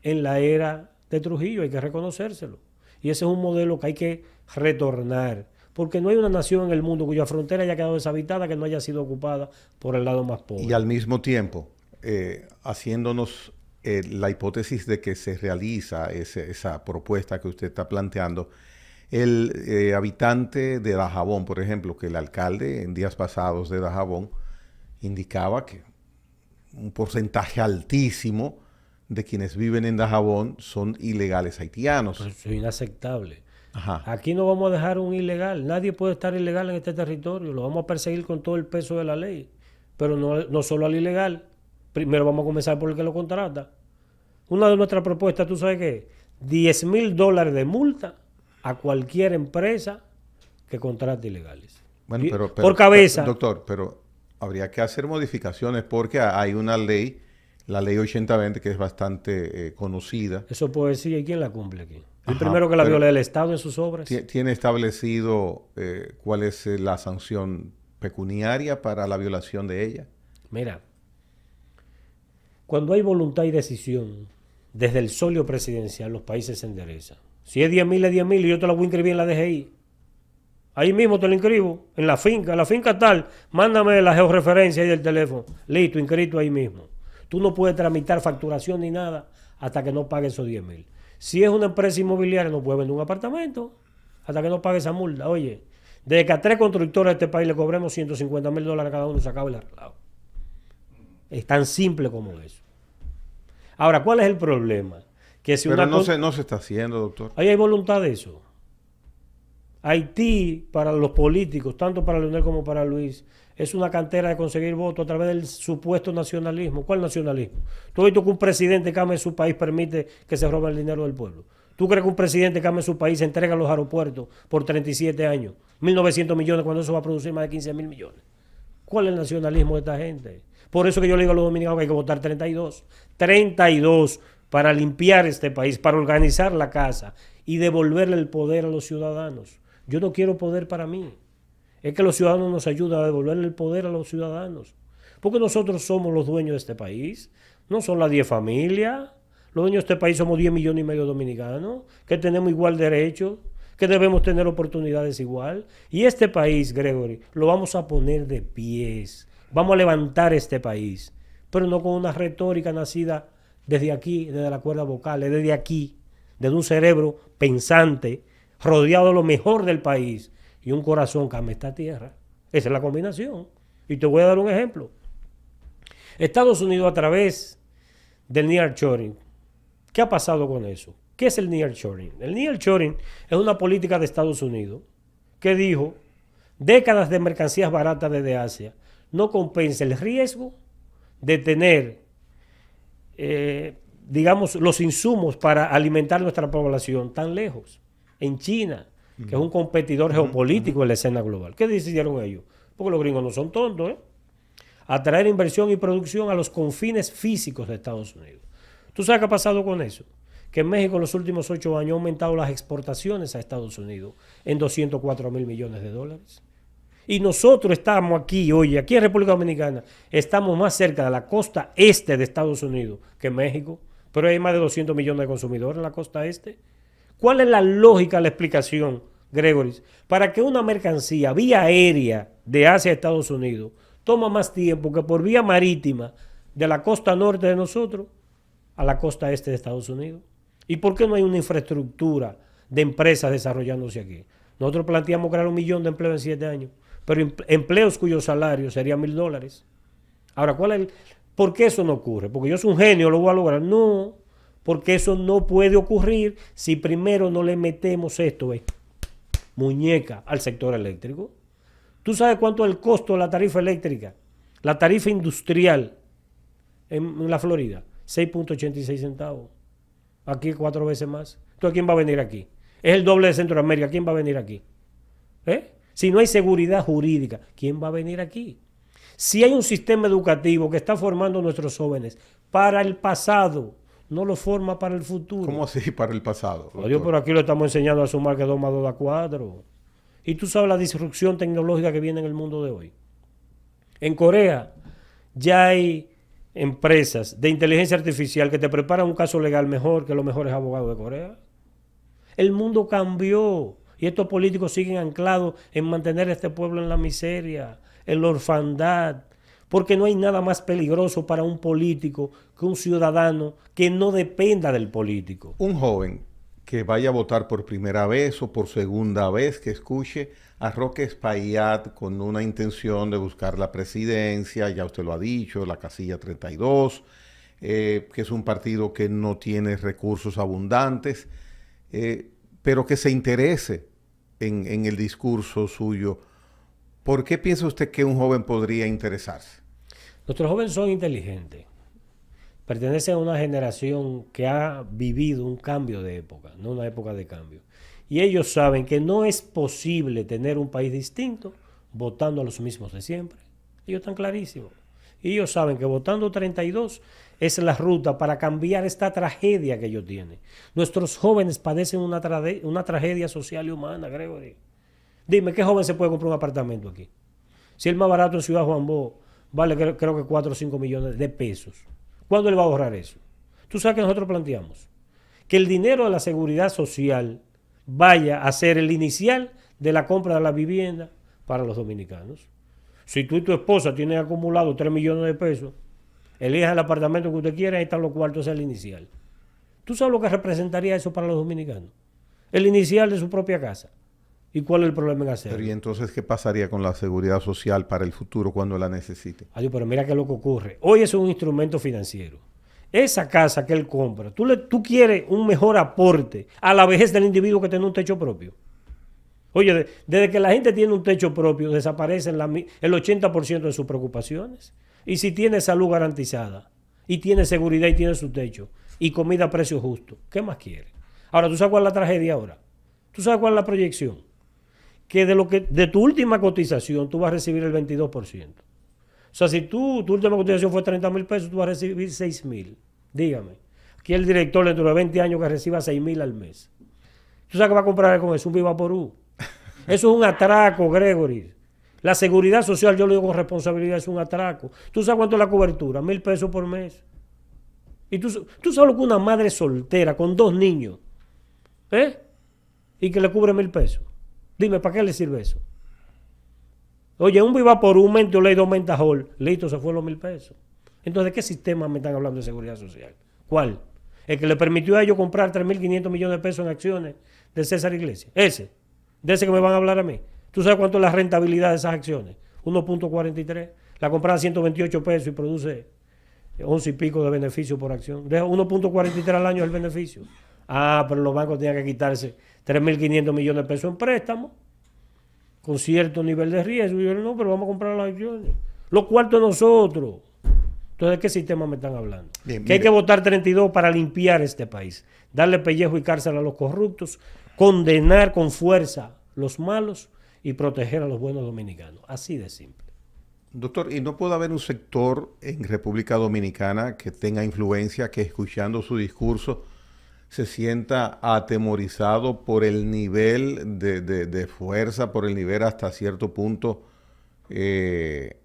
en la era de Trujillo, hay que reconocérselo. Y ese es un modelo que hay que retornar, porque no hay una nación en el mundo cuya frontera haya quedado deshabitada que no haya sido ocupada por el lado más pobre. Y
al mismo tiempo, eh, haciéndonos eh, la hipótesis de que se realiza esa propuesta que usted está planteando, el eh, habitante de Dajabón, por ejemplo, que el alcalde en días pasados de Dajabón indicaba que un porcentaje altísimo de quienes viven en Dajabón son ilegales haitianos. Pues
eso es inaceptable. Aquí no vamos a dejar un ilegal. Nadie puede estar ilegal en este territorio. Lo vamos a perseguir con todo el peso de la ley. Pero no, no solo al ilegal. Primero vamos a comenzar por el que lo contrata. Una de nuestras propuestas, ¿tú sabes qué? 10 mil dólares de multa a cualquier empresa que contrate ilegales.
Bueno, pero, por cabeza. doctor, pero habría que hacer modificaciones porque hay una ley, la ley 8020, que es bastante eh, conocida.
Eso puede decir, ¿y quién la cumple aquí?
El primero que la viola el
Estado en sus obras.
Tiene establecido eh, cuál es eh, la sanción pecuniaria para la violación de ella.
Mira, cuando hay voluntad y decisión, desde el solio presidencial los países se enderezan. Si es 10.000 es mil y yo te la voy a inscribir en la DGI. Ahí mismo te lo inscribo, en la finca, en la finca tal, mándame la georreferencia y el teléfono. Listo, inscrito ahí mismo. Tú no puedes tramitar facturación ni nada hasta que no pagues esos 10 mil. Si es una empresa inmobiliaria, no puede vender un apartamento hasta que no pague esa multa. Oye, desde que a tres constructores de este país le cobremos 150 mil dólares cada uno, se acaba el arreglado. Es tan simple como eso. Ahora, ¿cuál es el problema? Pero no, se,
no se está haciendo, doctor.
Ahí hay voluntad de eso. Haití, para los políticos, tanto para Leonel como para Luis, es una cantera de conseguir votos a través del supuesto nacionalismo. ¿Cuál nacionalismo? ¿Tú esto que un presidente que su país permite que se robe el dinero del pueblo? ¿Tú crees que un presidente que su país entrega los aeropuertos por 37 años, 1.900 millones, cuando eso va a producir más de 15 mil millones? ¿Cuál es el nacionalismo de esta gente? Por eso que yo le digo a los dominicanos que hay que votar 32. 32 para limpiar este país, para organizar la casa y devolverle el poder a los ciudadanos. Yo no quiero poder para mí. Es que los ciudadanos nos ayudan a devolverle el poder a los ciudadanos. Porque nosotros somos los dueños de este país, no son las 10 familias. Los dueños de este país somos 10 millones y medio dominicanos, que tenemos igual derecho, que debemos tener oportunidades igual. Y este país, Gregory, lo vamos a poner de pies. Vamos a levantar este país, pero no con una retórica nacida desde aquí, desde la cuerda vocal, desde aquí, desde un cerebro pensante, rodeado de lo mejor del país y un corazón que ama esta tierra. Esa es la combinación. Y te voy a dar un ejemplo. Estados Unidos a través del nearshoring. ¿Qué ha pasado con eso? ¿Qué es el nearshoring? El nearshoring es una política de Estados Unidos que dijo décadas de mercancías baratas desde Asia no compensa el riesgo de tener eh, digamos, los insumos para alimentar nuestra población tan lejos, en China, que es un competidor geopolítico en la escena global. ¿Qué decidieron ellos? Porque los gringos no son tontos, ¿eh? Atraer inversión y producción a los confines físicos de Estados Unidos. ¿Tú sabes qué ha pasado con eso? que en México en los últimos ocho años ha aumentado las exportaciones a Estados Unidos en 204 mil millones de dólares. Y nosotros estamos aquí hoy, aquí en República Dominicana, estamos más cerca de la costa este de Estados Unidos que México, pero hay más de 200 millones de consumidores en la costa este. ¿Cuál es la lógica, la explicación, Gregory? para que una mercancía vía aérea de Asia a Estados Unidos toma más tiempo que por vía marítima de la costa norte de nosotros a la costa este de Estados Unidos? ¿Y por qué no hay una infraestructura de empresas desarrollándose aquí? Nosotros planteamos crear un millón de empleos en siete años pero em-, empleos cuyo salario sería mil dólares. Ahora, ¿cuál es ¿por qué eso no ocurre? Porque yo soy un genio, lo voy a lograr. No, porque eso no puede ocurrir si primero no le metemos esto, muñeca, al sector eléctrico. ¿Tú sabes cuánto es el costo de la tarifa eléctrica? La tarifa industrial en, la Florida, 6.86 centavos. Aquí cuatro veces más. Entonces, quién va a venir aquí? Es el doble de Centroamérica. ¿Quién va a venir aquí? ¿Eh? Si no hay seguridad jurídica, ¿quién va a venir aquí? Si hay un sistema educativo que está formando a nuestros jóvenes para el pasado, no lo forma para el futuro. ¿Cómo
así para el pasado? Yo por
aquí lo estamos enseñando a sumar que 2 más 2 da 4. Y tú sabes la disrupción tecnológica que viene en el mundo de hoy. En Corea ya hay empresas de inteligencia artificial que te preparan un caso legal mejor que los mejores abogados de Corea. El mundo cambió. Y estos políticos siguen anclados en mantener a este pueblo en la miseria, en la orfandad, porque no hay nada más peligroso para un político que un ciudadano que no dependa del político. Un joven que vaya a votar por primera vez o por segunda
vez, que escuche a Roque Espaillat con una intención de buscar la presidencia, ya usted lo ha dicho, la casilla 32, eh, que es un partido que no tiene recursos abundantes, eh, pero que se interese en, el discurso suyo, ¿por qué piensa usted que un joven podría
interesarse? Nuestros jóvenes son inteligentes. Pertenecen a una generación que ha vivido un cambio de época, no una época de cambio. Y ellos saben que no es posible tener un país distinto votando a los mismos de siempre. Ellos están clarísimos. ellos saben que votando 32 es la ruta para cambiar esta tragedia que ellos tienen. Nuestros jóvenes padecen una, una tragedia social y humana, Gregory. Dime, ¿qué joven se puede comprar un apartamento aquí? Si el más barato en Ciudad Juan Bó vale creo, que 4 o 5 millones de pesos. ¿Cuándo le va a ahorrar eso? Tú sabes que nosotros planteamos que el dinero de la seguridad social vaya a ser el inicial de la compra de la vivienda para los dominicanos. Si tú y tu esposa tienen acumulado 3 millones de pesos, elija el apartamento que usted quiera, ahí están los cuartos, es el inicial. ¿Tú sabes lo que representaría eso para los dominicanos? El inicial de su propia casa.
¿Y cuál es el problema en hacerlo? Pero ¿y entonces qué pasaría con la seguridad social para el futuro cuando la
necesite? Ay, pero mira qué loco lo que ocurre. Hoy es un instrumento financiero. Esa casa que él compra, tú, le, tú quieres un mejor aporte a la vejez del individuo que tiene un techo propio. Oye, desde que la gente tiene un techo propio, desaparecen el 80% de sus preocupaciones y si tiene salud garantizada, y tiene seguridad y tiene su techo, y comida a precio justo, ¿qué más quiere? Ahora, ¿tú sabes cuál es la tragedia ahora? ¿Tú sabes cuál es la proyección? Que de, lo que, de tu última cotización tú vas a recibir el 22%. O sea, si tú, tu última cotización fue 30 mil pesos, tú vas a recibir 6 mil. Dígame. Aquí el director dentro de 20 años que reciba 6 mil al mes. ¿Tú sabes que va a comprar con eso? Un Viva Porú. Eso es un atraco, Gregory. La seguridad social, yo lo digo con responsabilidad, es un atraco. ¿Tú sabes cuánto es la cobertura? Mil pesos por mes. ¿Y tú, tú sabes lo que una madre soltera con dos niños, ¿eh? Y que le cubre mil pesos. Dime, ¿para qué le sirve eso? Oye, un viva por un mento, ley dos mentajol. Listo, se fue los mil pesos. Entonces, ¿de qué sistema me están hablando de seguridad social? ¿Cuál? El que le permitió a ellos comprar 3.500 millones de pesos en acciones de César Iglesias. Ese. De ese que me van a hablar a mí. ¿Tú sabes cuánto es la rentabilidad de esas acciones? 1.43. La compras a 128 pesos y produce 11 y pico de beneficio por acción. 1.43 al año es el beneficio. Ah, pero los bancos tienen que quitarse 3.500 millones de pesos en préstamo, con cierto nivel de riesgo. Y yo no, pero vamos a comprar las acciones. Los cuartos de nosotros. Entonces, ¿de qué sistema me están hablando? que hay que votar 32 para limpiar este país, darle pellejo y cárcel a los corruptos, condenar con fuerza los malos y proteger a los buenos dominicanos. Así de simple. Doctor, ¿y
no puede haber un sector en República Dominicana que tenga influencia, que escuchando su discurso se sienta atemorizado por el nivel de, de, fuerza, por el nivel hasta cierto punto eh,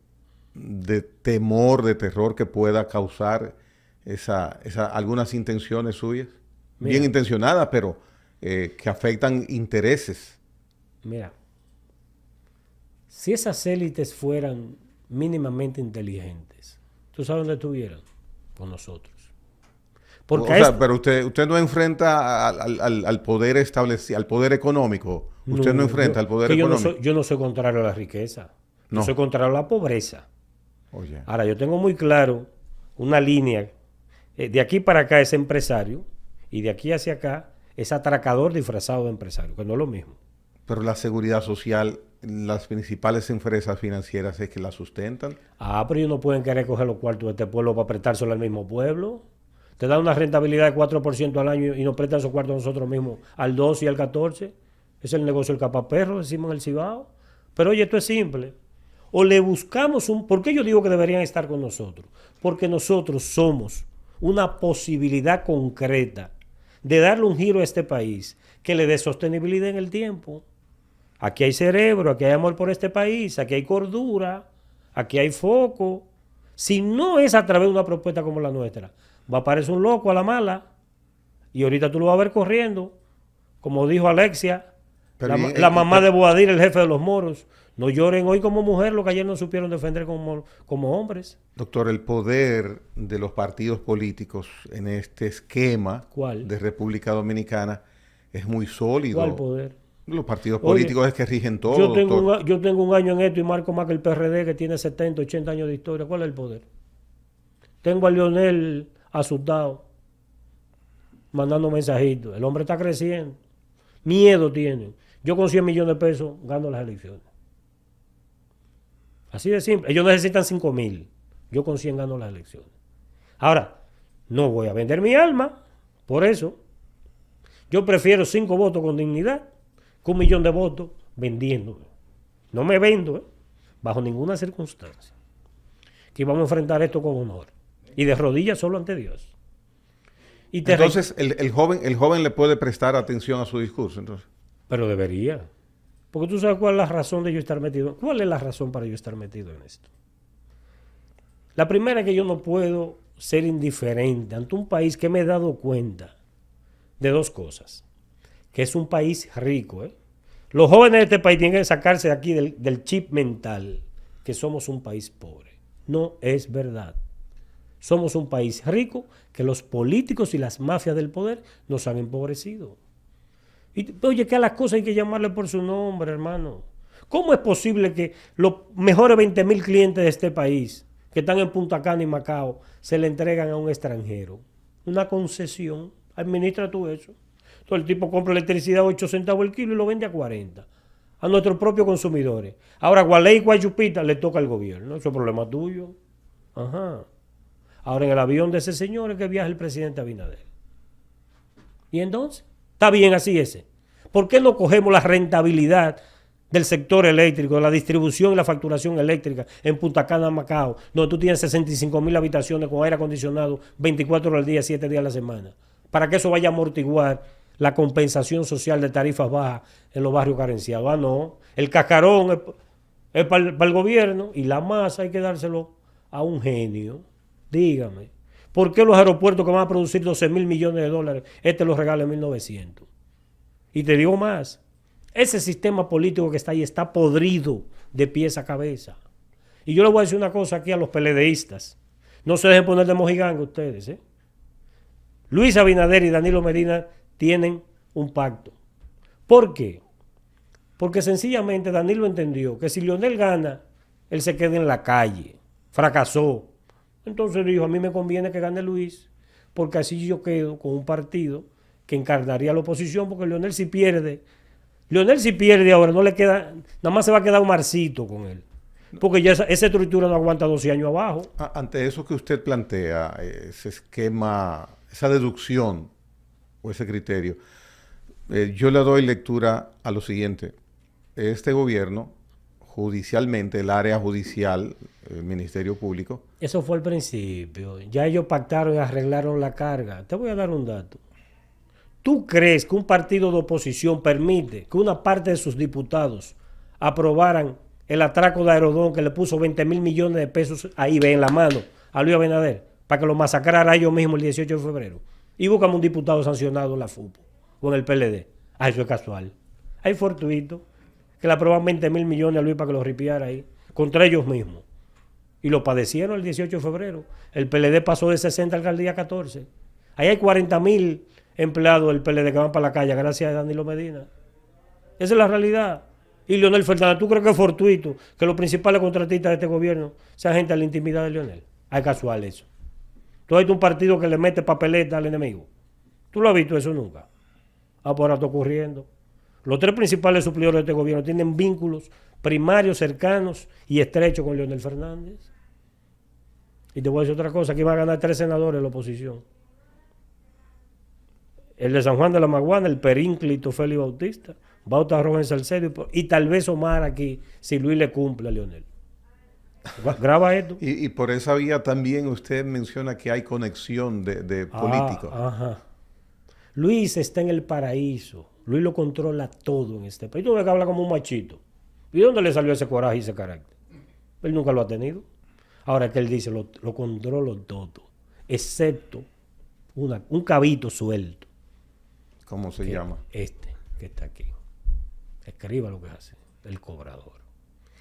de temor, de terror que pueda causar esa, algunas intenciones suyas? bien intencionadas, pero eh, que afectan intereses.
Mira, si esas élites fueran mínimamente inteligentes, ¿tú sabes dónde estuvieran? Con nosotros. Porque
pero usted, usted no enfrenta al, poder al poder económico. Usted no, enfrenta yo, al poder económico.
Yo no, soy, contrario a la riqueza. No. soy contrario a la pobreza. Ahora, yo tengo muy claro una línea. Eh, de aquí para acá es empresario y de aquí hacia acá es atracador disfrazado de empresario, que no es lo mismo.
Pero la seguridad social las principales empresas financieras es que las sustentan.
Ah, pero ellos no pueden querer coger los cuartos de este pueblo para prestárselo al mismo pueblo. Te dan una rentabilidad de 4% al año y nos prestan esos cuartos a nosotros mismos al 12 y al 14. Es el negocio del capaperro, decimos en el Cibao. Pero oye, esto es simple. O le buscamos un... ¿Por qué yo digo que deberían estar con nosotros? Porque nosotros somos una posibilidad concreta de darle un giro a este país que le dé sostenibilidad en el tiempo. Aquí hay cerebro, aquí hay amor por este país, aquí hay cordura, aquí hay foco. Si no es a través de una propuesta como la nuestra, va a aparecer un loco a la mala y ahorita tú lo vas a ver corriendo, como dijo Alexia, la, mamá de Boadir, el jefe de los moros. No lloren hoy como mujer lo que ayer no supieron defender como, como hombres.
Doctor, el poder de los partidos políticos en este esquema de República Dominicana es muy sólido. ¿Cuál poder? Los partidos políticos es que rigen todo. Yo
tengo, Un, año en esto y marco más que el PRD que tiene 70, 80 años de historia. ¿Cuál es el poder? Tengo a Lionel asustado, mandando mensajitos. El hombre está creciendo. Miedo tienen. Yo con 100 millones de pesos gano las elecciones. Así de simple. Ellos necesitan 5 mil. Yo con 100 gano las elecciones. Ahora, no voy a vender mi alma. Por eso, yo prefiero 5 votos con dignidad con un millón de votos vendiendo. Eh. No me vendo, eh, bajo ninguna circunstancia. Que vamos a enfrentar esto con honor. Y de rodillas solo ante Dios. entonces,
el, joven, el joven le puede prestar atención a su discurso. Entonces. Pero debería.
Porque tú sabes cuál es la razón de yo estar metido. ¿Cuál es la razón para yo estar metido en esto? La primera es que yo no puedo ser indiferente ante un país que me he dado cuenta de dos cosas que es un país rico. ¿eh? Los jóvenes de este país tienen que sacarse de aquí del, chip mental que somos un país pobre. No es verdad. Somos un país rico que los políticos y las mafias del poder nos han empobrecido. Y, oye, que a las cosas hay que llamarle por su nombre, hermano. ¿Cómo es posible que los mejores 20 mil clientes de este país, que están en Punta Cana y Macao, se le entregan a un extranjero? Una concesión. Administra tú eso. Entonces el tipo compra electricidad a 8 centavos el kilo y lo vende a 40 a nuestros propios consumidores. Ahora, Gualey y Guayupita le toca al gobierno. Eso es problema tuyo. Ajá. Ahora, en el avión de ese señor es que viaja el presidente Abinader. ¿Y entonces? Está bien así ese. ¿Por qué no cogemos la rentabilidad del sector eléctrico, de la distribución y la facturación eléctrica en Punta Cana, Macao, donde tú tienes 65 mil habitaciones con aire acondicionado 24 horas al día, 7 días a la semana? Para que eso vaya a amortiguar la compensación social de tarifas bajas en los barrios carenciados. Ah, no. El cascarón es, para, el, gobierno y la masa hay que dárselo a un genio. Dígame. ¿Por qué los aeropuertos que van a producir 12 mil millones de dólares, este los regala en 1900? Y te digo más, ese sistema político que está ahí está podrido de pies a cabeza. Y yo le voy a decir una cosa aquí a los peledeístas. No se dejen poner de mojiganga ustedes. ¿eh? Luis Abinader y Danilo Medina tienen un pacto. ¿Por qué? Porque sencillamente Danilo entendió que si Lionel gana, él se queda en la calle. Fracasó. Entonces dijo, a mí me conviene que gane Luis, porque así yo quedo con un partido que encarnaría la oposición, porque Lionel si pierde, Lionel si pierde ahora, no le queda, nada más se va a quedar un marcito con él. Porque ya esa, esa estructura no aguanta 12 años abajo.
Ante eso que usted plantea, ese esquema, esa deducción ese criterio. Eh, yo le doy lectura a lo siguiente. Este gobierno, judicialmente, el área judicial, el Ministerio
Público. Eso fue al principio. Ya ellos pactaron y arreglaron la carga. Te voy a dar un dato. ¿Tú crees que un partido de oposición permite que una parte de sus diputados aprobaran el atraco de Aerodón que le puso 20 mil millones de pesos ahí en la mano a Luis Abinader para que lo masacrara ellos mismos el 18 de febrero? Y buscamos un diputado sancionado en la FUPO con el PLD. Ah, eso es casual. Hay fortuito que le aproban 20 mil millones a Luis para que lo ripiara ahí, contra ellos mismos. Y lo padecieron el 18 de febrero. El PLD pasó de 60 alcaldía a 14. Ahí hay 40 mil empleados del PLD que van para la calle gracias a Danilo Medina. Esa es la realidad. Y Leonel Fernández, ¿tú crees que es fortuito que los principales contratistas de este gobierno sean gente a la intimidad de Leonel? Hay ah, casual eso. ¿Tú has visto un partido que le mete papeleta al enemigo? ¿Tú lo has visto eso nunca? Ah, por está ocurriendo. Los tres principales suplidores de este gobierno tienen vínculos primarios, cercanos y estrechos con Leonel Fernández. Y te voy a decir otra cosa, aquí va a ganar tres senadores de la oposición. El de San Juan de la Maguana, el perínclito Félix Bautista, Bauta Rojas Salcedo y, y, tal vez Omar aquí, si Luis le cumple a Leonel graba esto.
Y, por esa vía también usted menciona que hay conexión de, ah, políticos. ajá.
Luis está en el paraíso. Luis lo controla todo en este país. Tú ves que habla como un machito. ¿Y dónde le salió ese coraje y ese carácter? Él nunca lo ha tenido. Ahora que él dice, lo, controlo todo, excepto un cabito suelto. ¿Cómo se llama? Este, que está aquí. Escriba lo que hace, el cobrador.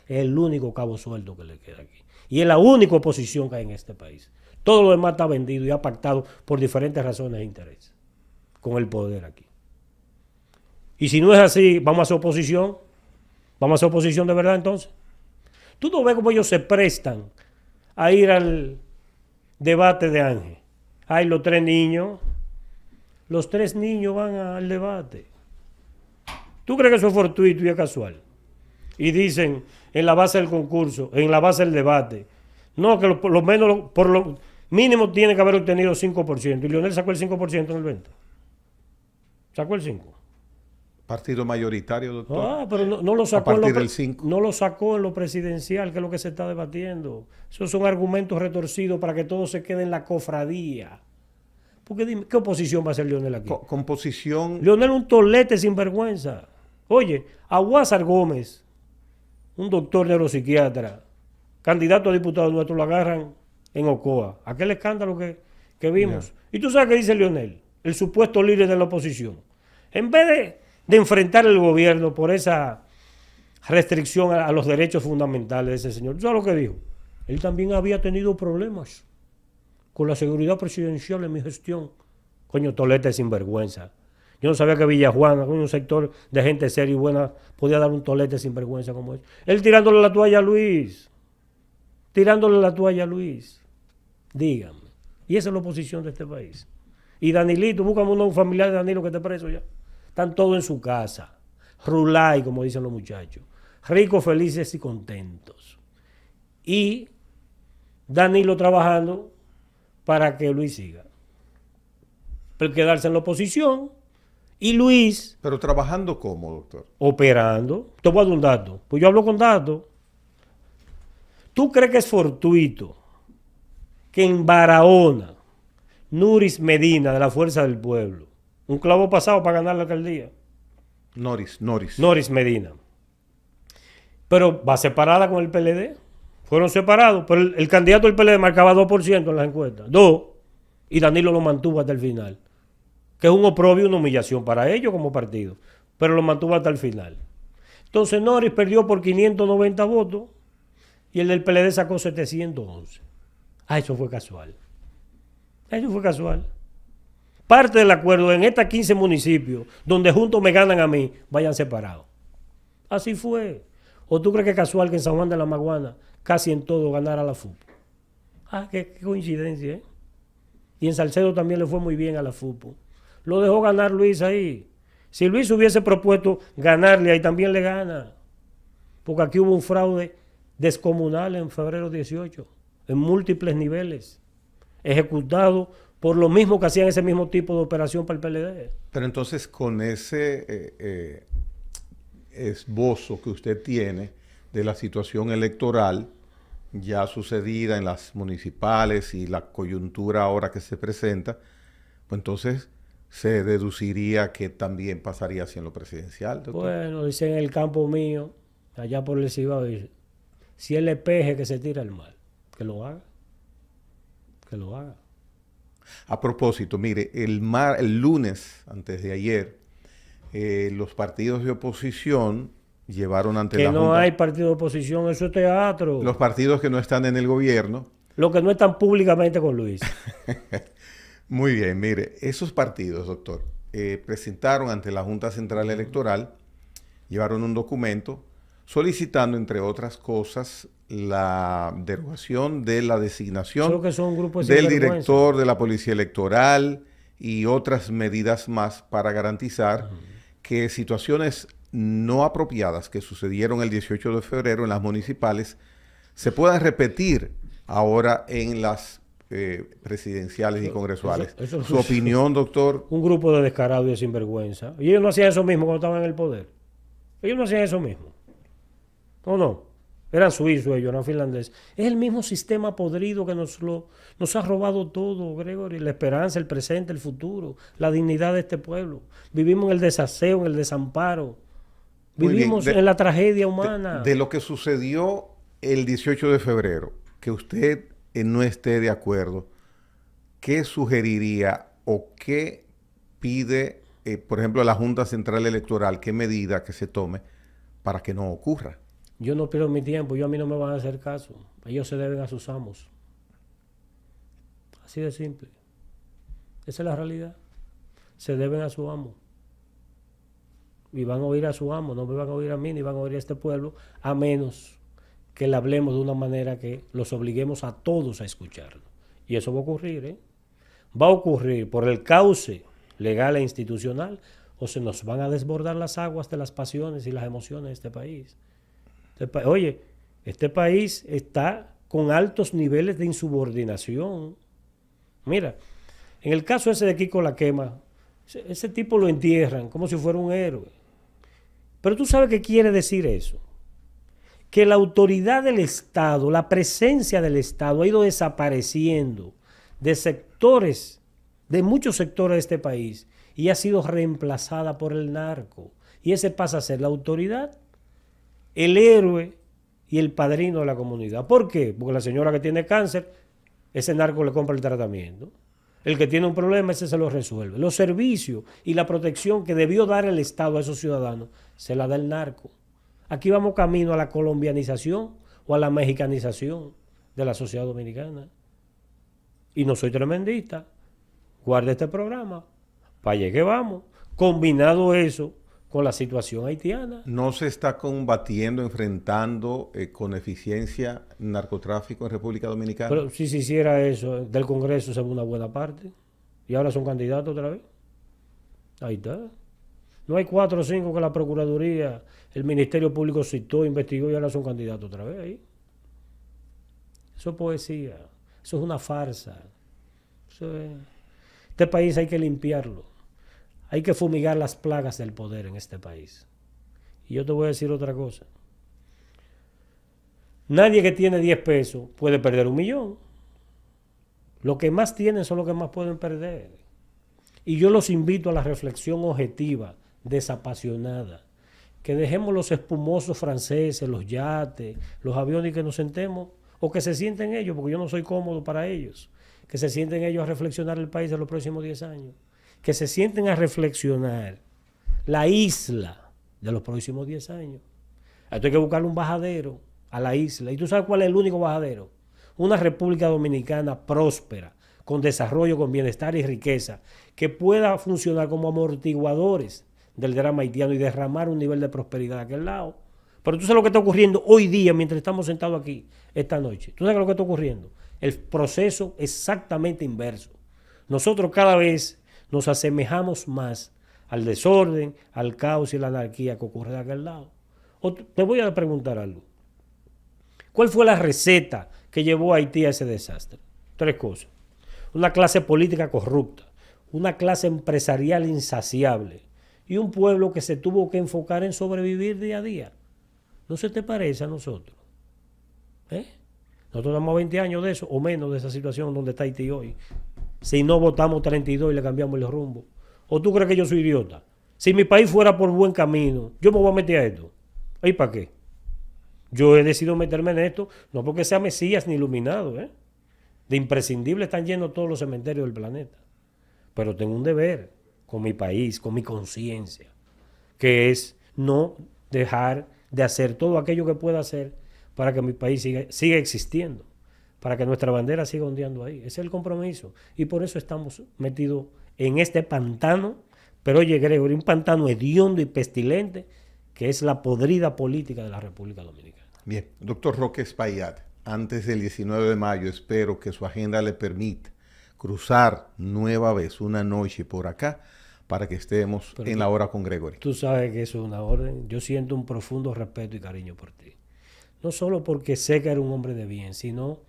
Es el único cabo sueldo que le queda aquí. Y es la única oposición que hay en este país. Todo lo demás está vendido y ha pactado por diferentes razones de intereses con el poder aquí. Y si no es así, vamos a ser oposición. Vamos a hacer oposición de verdad entonces. Tú no ves cómo ellos se prestan a ir al debate de Ángel. Hay los tres niños. Los tres niños van al debate. ¿Tú crees que eso es fortuito y es casual? y dicen en la base del concurso, en la base del debate, no, que lo, por lo menos, por lo mínimo tiene que haber obtenido 5%. Y Leonel sacó el 5% en el 20. Sacó el 5%.
Partido mayoritario, doctor. Ah, pero no, lo sacó. en lo,
No lo sacó en lo presidencial, que es lo que se está debatiendo. Esos son argumentos retorcidos para que todo se quede en la cofradía. Porque dime, ¿qué oposición va a hacer Leonel aquí? Composición. Leonel un tolete sin vergüenza. Oye, a Gómez, un doctor neuropsiquiatra, candidato a diputado nuestro, lo agarran en Ocoa. Aquel escándalo que, vimos. Y tú sabes qué dice Lionel, el supuesto líder de la oposición. En vez de, enfrentar el gobierno por esa restricción a, los derechos fundamentales de ese señor, ¿tú sabes lo que dijo? Él también había tenido problemas con la seguridad presidencial en mi gestión. Coño, Tolete es sinvergüenza. Yo no sabía que Villajuana, un sector de gente seria y buena, podía dar un tolete sin vergüenza como él. Él tirándole la toalla a Luis. Tirándole la toalla a Luis. Dígame. Y esa es la oposición de este país. Y Danilito, búscame uno, un familiar de Danilo que esté preso ya. Están todos en su casa. Rulay, como dicen los muchachos. Ricos, felices y contentos. Y Danilo trabajando para que Luis siga. Pero quedarse en la oposición y Luis. Pero trabajando como doctor? Operando. Te voy a dar un dato. Pues yo hablo con datos. ¿Tú crees que es fortuito que en Barahona, Nuris Medina, de la Fuerza del Pueblo, un clavo pasado para ganar la alcaldía? Noris, Noris. Noris Medina. Pero va separada con el PLD. Fueron separados, pero el, el candidato del PLD marcaba 2% en las encuestas. 2. Y Danilo lo mantuvo hasta el final que es un oprobio, y una humillación para ellos como partido, pero lo mantuvo hasta el final. Entonces Norris perdió por 590 votos y el del PLD sacó 711. Ah, eso fue casual. Eso fue casual. Parte del acuerdo en estos 15 municipios, donde juntos me ganan a mí, vayan separados. Así fue. ¿O tú crees que es casual que en San Juan de la Maguana casi en todo ganara la fútbol? Ah, qué, coincidencia, ¿eh? Y en Salcedo también le fue muy bien a la fútbol. Lo dejó ganar Luis ahí. Si Luis hubiese propuesto ganarle ahí, también le gana. Porque aquí hubo un fraude descomunal en febrero 18, en múltiples niveles, ejecutado por lo mismo que hacían ese mismo tipo de operación para el PLD.
Pero entonces con ese eh, eh, esbozo que usted tiene de la situación electoral ya sucedida en las municipales y la coyuntura ahora que se presenta, pues entonces se deduciría que también pasaría así en lo presidencial. Bueno,
dice en el campo mío, allá por el Cibao, dice, si él le peje que se tira el mal, que lo haga,
que lo haga. A propósito, mire, el, mar, el lunes, antes de ayer, eh, los partidos de oposición llevaron ante que la no hay
partido de oposición, eso es teatro. Los partidos
que no están en el gobierno. Los que no están públicamente con Luis. Muy bien, mire, esos partidos, doctor, eh, presentaron ante la Junta Central Electoral, llevaron un documento solicitando, entre otras cosas, la derogación de la designación del director de la Policía Electoral y otras medidas más para garantizar que situaciones no apropiadas que sucedieron el 18 de febrero en las municipales se puedan repetir ahora en las eh, presidenciales y congresuales. ¿Su
opinión, doctor? Un grupo de descarados y de sinvergüenza. Y ellos no hacían eso mismo cuando estaban en el poder. Ellos no hacían eso mismo. o no. Eran suizos ellos, eran finlandeses. Es el mismo sistema podrido que nos, nos ha robado todo, Gregory. La esperanza, el presente, el futuro, la dignidad de este pueblo. Vivimos en el desaseo, en el desamparo. Vivimos en la tragedia humana. de
lo que sucedió el 18 de febrero, que usted no esté de acuerdo, ¿qué sugeriría o qué pide, eh, por ejemplo, la Junta Central Electoral, qué medida que se tome para que no ocurra?
Yo no pierdo mi tiempo, yo a mí no me van a hacer caso. Ellos se deben a sus amos. Así de simple. Esa es la realidad. Se deben a su amo. Y van a oír a su amo, no me van a oír a mí ni van a oír a este pueblo, a menos que le hablemos de una manera que los obliguemos a todos a escucharlo. Y eso va a ocurrir, ¿eh? Va a ocurrir por el cauce legal e institucional o se nos van a desbordar las aguas de las pasiones y las emociones de este país. Este oye, este país está con altos niveles de insubordinación. Mira, en el caso ese de Kiko La Quema, ese, ese tipo lo entierran como si fuera un héroe. Pero tú sabes qué quiere decir eso que la autoridad del Estado, la presencia del Estado ha ido desapareciendo de sectores, de muchos sectores de este país, y ha sido reemplazada por el narco. Y ese pasa a ser la autoridad, el héroe y el padrino de la comunidad. ¿Por qué? Porque la señora que tiene cáncer, ese narco le compra el tratamiento. El que tiene un problema, ese se lo resuelve. Los servicios y la protección que debió dar el Estado a esos ciudadanos, se la da el narco. Aquí vamos camino a la colombianización o a la mexicanización de la sociedad dominicana. Y no soy tremendista. Guarda este programa. Para allá que vamos. Combinado eso con la situación haitiana. ¿No se está
combatiendo, enfrentando eh, con eficiencia narcotráfico en República Dominicana? Pero si
se hiciera eso, eh, del Congreso se una buena parte. Y ahora son candidatos otra vez. Ahí está. No hay cuatro o cinco que la Procuraduría, el Ministerio Público citó, investigó y ahora son candidatos otra vez ahí. Eso es poesía, eso es una farsa. Este país hay que limpiarlo. Hay que fumigar las plagas del poder en este país. Y yo te voy a decir otra cosa. Nadie que tiene 10 pesos puede perder un millón. Lo que más tienen son los que más pueden perder. Y yo los invito a la reflexión objetiva desapasionada. Que dejemos los espumosos franceses, los yates, los aviones y que nos sentemos, o que se sienten ellos, porque yo no soy cómodo para ellos, que se sienten ellos a reflexionar el país de los próximos 10 años, que se sienten a reflexionar la isla de los próximos 10 años. Esto hay que buscarle un bajadero a la isla. ¿Y tú sabes cuál es el único bajadero? Una República Dominicana próspera, con desarrollo, con bienestar y riqueza, que pueda funcionar como amortiguadores del drama haitiano y derramar un nivel de prosperidad de aquel lado. Pero tú sabes lo que está ocurriendo hoy día mientras estamos sentados aquí esta noche. Tú sabes lo que está ocurriendo. El proceso exactamente inverso. Nosotros cada vez nos asemejamos más al desorden, al caos y la anarquía que ocurre de aquel lado. te voy a preguntar algo. ¿Cuál fue la receta que llevó a Haití a ese desastre? Tres cosas. Una clase política corrupta, una clase empresarial insaciable, y un pueblo que se tuvo que enfocar en sobrevivir día a día. ¿No se te parece a nosotros? ¿Eh? Nosotros damos 20 años de eso o menos de esa situación donde está Haití hoy. Si no votamos 32 y le cambiamos el rumbo. ¿O tú crees que yo soy idiota? Si mi país fuera por buen camino, yo me voy a meter a esto. ¿Y para qué? Yo he decidido meterme en esto, no porque sea Mesías ni iluminado, ¿eh? De imprescindible están llenos todos los cementerios del planeta. Pero tengo un deber con mi país, con mi conciencia, que es no dejar de hacer todo aquello que pueda hacer para que mi país siga, existiendo, para que nuestra bandera siga ondeando ahí. Ese es el compromiso. Y por eso estamos metidos en este pantano, pero oye Gregorio, un pantano hediondo y pestilente, que es la podrida política de la República Dominicana.
Bien, doctor Roque Espaillat, antes del 19 de mayo espero que su agenda le permita cruzar nueva vez una noche por acá para que estemos en la hora con Gregory.
Tú sabes que eso es una orden. Yo siento un profundo respeto y cariño por ti. No solo porque sé que eres un hombre de bien, sino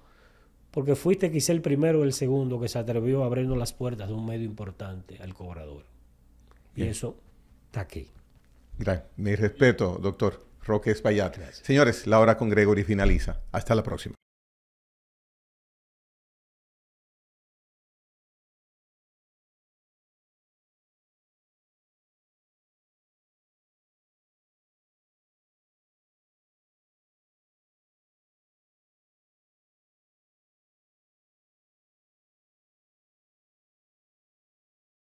porque fuiste quizá el primero o el segundo que se atrevió a abrirnos las puertas de un medio importante al cobrador. Y eso está aquí.
Mi respeto, doctor Roque
Espaillat. Señores, la hora con Gregory finaliza. Hasta la próxima.